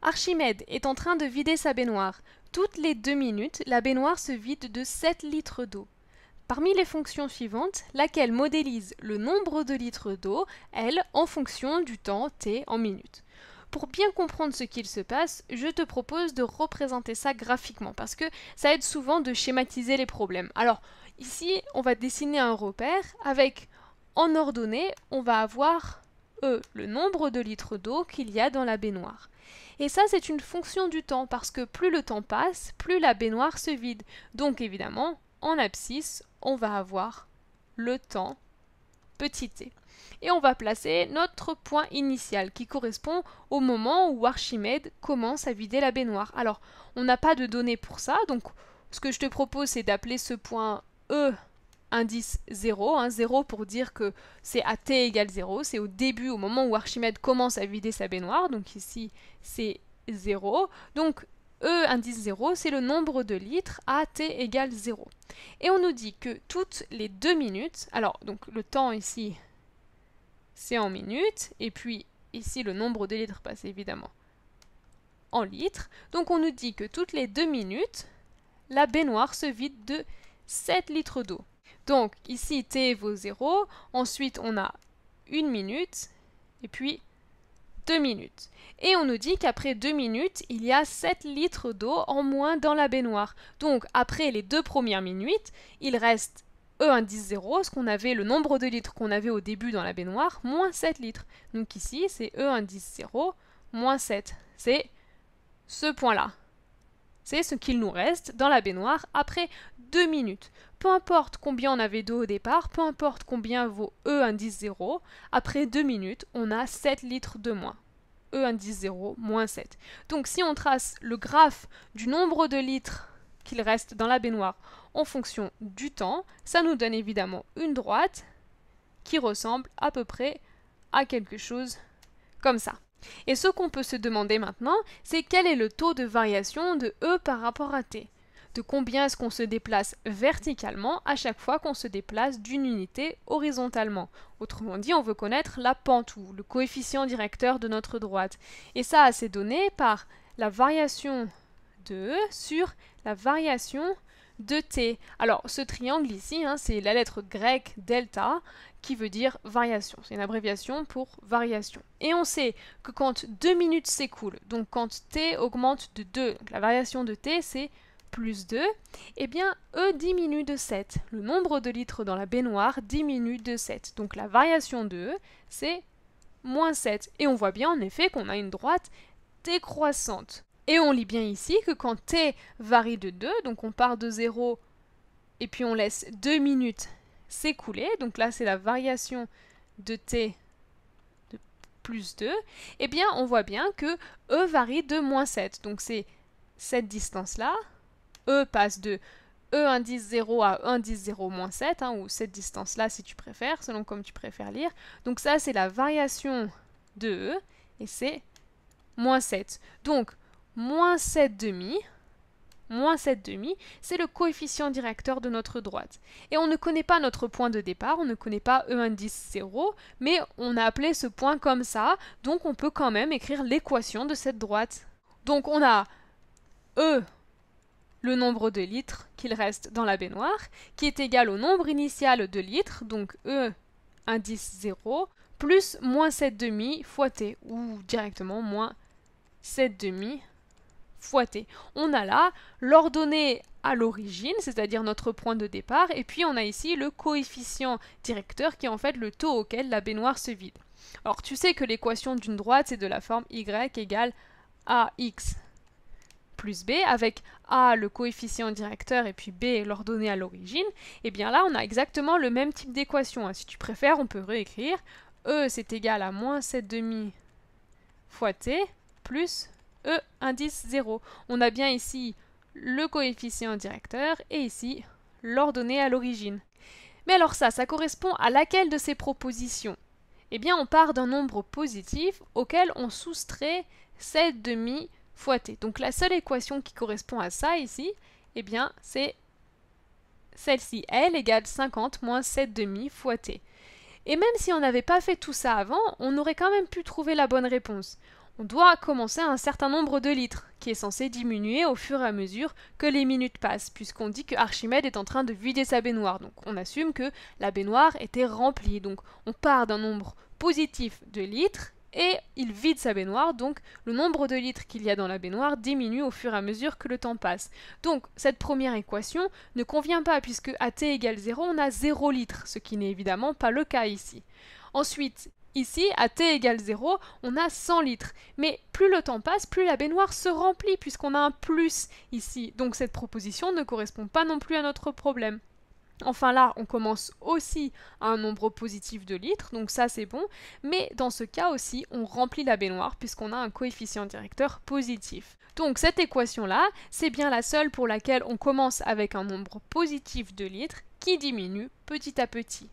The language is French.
Archimède est en train de vider sa baignoire. Toutes les deux minutes, la baignoire se vide de 7 litres d'eau. Parmi les fonctions suivantes, laquelle modélise le nombre de litres d'eau, elle, en fonction du temps t en minutes. Pour bien comprendre ce qu'il se passe, je te propose de représenter ça graphiquement parce que ça aide souvent de schématiser les problèmes. Alors, ici, on va dessiner un repère avec en ordonnée, on va avoir E, le nombre de litres d'eau qu'il y a dans la baignoire. Et ça, c'est une fonction du temps, parce que plus le temps passe, plus la baignoire se vide. Donc évidemment, en abscisse, on va avoir le temps petit t. Et on va placer notre point initial qui correspond au moment où Archimède commence à vider la baignoire. Alors, on n'a pas de données pour ça, donc ce que je te propose, c'est d'appeler ce point E indice 0, 0 hein, pour dire que c'est AT égale 0, c'est au début, au moment où Archimède commence à vider sa baignoire, donc ici c'est 0. Donc E indice 0, c'est le nombre de litres AT égale 0. Et on nous dit que toutes les 2 minutes, alors donc le temps ici c'est en minutes, et puis ici le nombre de litres passe évidemment en litres, donc on nous dit que toutes les 2 minutes, la baignoire se vide de 7 litres d'eau. Donc ici t vaut 0, ensuite on a 1 minute et puis 2 minutes. Et on nous dit qu'après 2 minutes, il y a 7 litres d'eau en moins dans la baignoire. Donc après les deux premières minutes, il reste E indice 0, ce qu'on avait, le nombre de litres qu'on avait au début dans la baignoire, moins 7 litres. Donc ici, c'est E indice 0, moins 7. C'est ce point-là. C'est ce qu'il nous reste dans la baignoire après 2 minutes peu importe combien on avait d'eau au départ, peu importe combien vaut E indice 0, après 2 minutes, on a 7 litres de moins. E indice 0, moins 7. Donc si on trace le graphe du nombre de litres qu'il reste dans la baignoire en fonction du temps, ça nous donne évidemment une droite qui ressemble à peu près à quelque chose comme ça. Et ce qu'on peut se demander maintenant, c'est quel est le taux de variation de E par rapport à T de combien est-ce qu'on se déplace verticalement à chaque fois qu'on se déplace d'une unité horizontalement. Autrement dit, on veut connaître la pente ou le coefficient directeur de notre droite. Et ça, c'est donné par la variation de E sur la variation de t. Alors, ce triangle ici, hein, c'est la lettre grecque delta qui veut dire variation. C'est une abréviation pour variation. Et on sait que quand 2 minutes s'écoulent, donc quand t augmente de 2, la variation de t, c'est plus 2, eh bien E diminue de 7. Le nombre de litres dans la baignoire diminue de 7. Donc la variation de E, c'est moins 7. Et on voit bien en effet qu'on a une droite décroissante. Et on lit bien ici que quand T varie de 2, donc on part de 0 et puis on laisse 2 minutes s'écouler, donc là c'est la variation de T de plus 2, eh bien on voit bien que E varie de moins 7. Donc c'est cette distance-là E passe de E indice 0 à E indice 0 moins 7, hein, ou cette distance-là si tu préfères, selon comme tu préfères lire. Donc ça, c'est la variation de E, et c'est moins 7. Donc, moins 7 demi, moins 7 demi, c'est le coefficient directeur de notre droite. Et on ne connaît pas notre point de départ, on ne connaît pas E indice 0, mais on a appelé ce point comme ça, donc on peut quand même écrire l'équation de cette droite. Donc on a E le nombre de litres qu'il reste dans la baignoire, qui est égal au nombre initial de litres, donc E indice 0, plus moins 7,5 fois T, ou directement moins 7,5 fois T. On a là l'ordonnée à l'origine, c'est-à-dire notre point de départ, et puis on a ici le coefficient directeur qui est en fait le taux auquel la baignoire se vide. Alors tu sais que l'équation d'une droite c'est de la forme y égale ax plus b, avec a le coefficient directeur et puis b l'ordonnée à l'origine, et eh bien là on a exactement le même type d'équation. Hein. Si tu préfères, on peut réécrire e c'est égal à moins demi fois t plus e indice 0. On a bien ici le coefficient directeur et ici l'ordonnée à l'origine. Mais alors ça, ça correspond à laquelle de ces propositions eh bien on part d'un nombre positif auquel on soustrait demi. Donc la seule équation qui correspond à ça ici, eh bien c'est celle-ci. L égale 50 moins 7 demi fois t. Et même si on n'avait pas fait tout ça avant, on aurait quand même pu trouver la bonne réponse. On doit commencer à un certain nombre de litres, qui est censé diminuer au fur et à mesure que les minutes passent, puisqu'on dit que Archimède est en train de vider sa baignoire. Donc on assume que la baignoire était remplie. Donc on part d'un nombre positif de litres et il vide sa baignoire, donc le nombre de litres qu'il y a dans la baignoire diminue au fur et à mesure que le temps passe. Donc cette première équation ne convient pas puisque à t égale 0 on a 0 litres, ce qui n'est évidemment pas le cas ici. Ensuite, Ici, à t égale 0, on a 100 litres. Mais plus le temps passe, plus la baignoire se remplit, puisqu'on a un plus ici. Donc cette proposition ne correspond pas non plus à notre problème. Enfin là, on commence aussi à un nombre positif de litres, donc ça c'est bon, mais dans ce cas aussi, on remplit la baignoire puisqu'on a un coefficient directeur positif. Donc cette équation-là, c'est bien la seule pour laquelle on commence avec un nombre positif de litres qui diminue petit à petit.